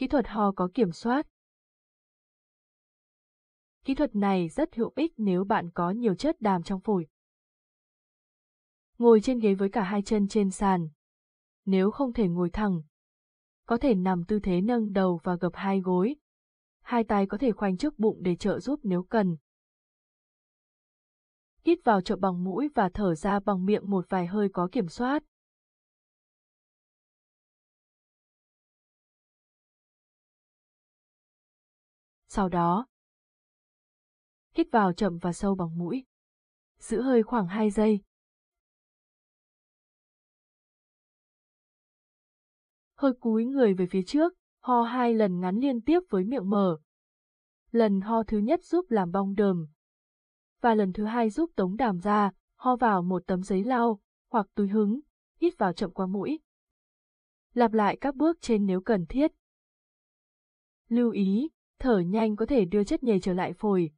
Kỹ thuật ho có kiểm soát. Kỹ thuật này rất hữu ích nếu bạn có nhiều chất đàm trong phổi. Ngồi trên ghế với cả hai chân trên sàn. Nếu không thể ngồi thẳng, có thể nằm tư thế nâng đầu và gập hai gối. Hai tay có thể khoanh trước bụng để trợ giúp nếu cần. Hít vào chậm bằng mũi và thở ra bằng miệng một vài hơi có kiểm soát. sau đó hít vào chậm và sâu bằng mũi. Giữ hơi khoảng hai giây. Hơi cúi người về phía trước, ho hai lần ngắn liên tiếp với miệng mở. Lần ho thứ nhất giúp làm bong đờm. Và lần thứ hai giúp tống đàm ra, ho vào một tấm giấy lau, hoặc túi hứng, hít vào chậm qua mũi. Lặp lại các bước trên nếu cần thiết. Lưu ý, thở nhanh có thể đưa chất nhầy trở lại phổi,